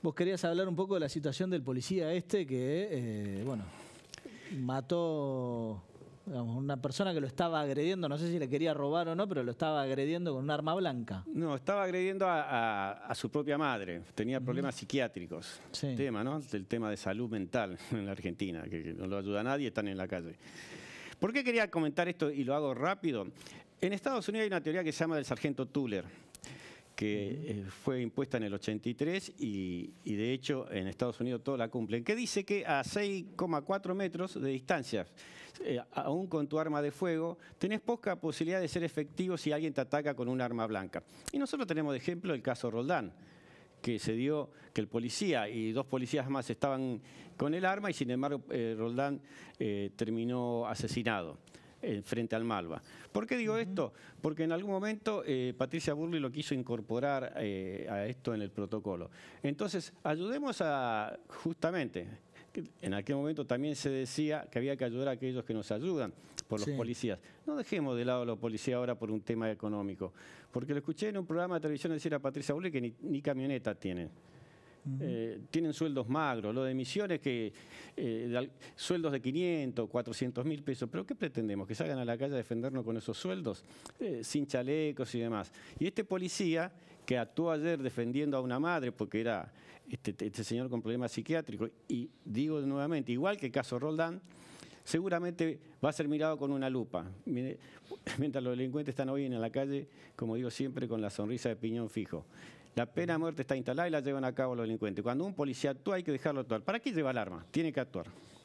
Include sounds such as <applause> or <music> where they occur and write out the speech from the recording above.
Vos querías hablar un poco de la situación del policía este que, eh, bueno, mató digamos, una persona que lo estaba agrediendo, no sé si le quería robar o no, pero lo estaba agrediendo con un arma blanca. No, estaba agrediendo a, su propia madre, tenía problemas psiquiátricos. El tema, ¿no? El tema de salud mental <laughs> en la Argentina, que, no lo ayuda a nadie, están en la calle. ¿Por qué quería comentar esto y lo hago rápido? En Estados Unidos hay una teoría que se llama del sargento Tuller que eh, fue impuesta en el 83 y, de hecho en Estados Unidos todos la cumplen, que dice que a 6,4 metros de distancia, eh, aún con tu arma de fuego, tenés poca posibilidad de ser efectivo si alguien te ataca con un arma blanca. Y nosotros tenemos de ejemplo el caso Roldán que se dio que el policía y dos policías más estaban con el arma y sin embargo eh, Roldán terminó asesinado. Eh, frente al Malva. ¿Por qué digo esto? Porque en algún momento eh, Patricia Burley lo quiso incorporar eh, a esto en el protocolo. Entonces, ayudemos a, justamente, en aquel momento también se decía que había que ayudar a aquellos que nos ayudan, por los policías. No dejemos de lado a los policías ahora por un tema económico, porque lo escuché en un programa de televisión decir a Patricia Burley que ni, camionetas camioneta tienen. Eh, tienen sueldos magros, lo de misiones que eh, sueldos de 500, 400 mil pesos, pero ¿qué pretendemos? ¿Que salgan a la calle a defendernos con esos sueldos? Eh, sin chalecos y demás. Y este policía que actuó ayer defendiendo a una madre porque era este, este señor con problemas psiquiátricos, y digo nuevamente, igual que el caso Roldán, seguramente va a ser mirado con una lupa. <laughs> Mientras los delincuentes están hoy en la calle, como digo siempre, con la sonrisa de piñón fijo. La pena de muerte está instalada y la llevan a cabo los delincuentes. Cuando un policía actúa hay que dejarlo actuar. ¿Para qué lleva el arma? Tiene que actuar.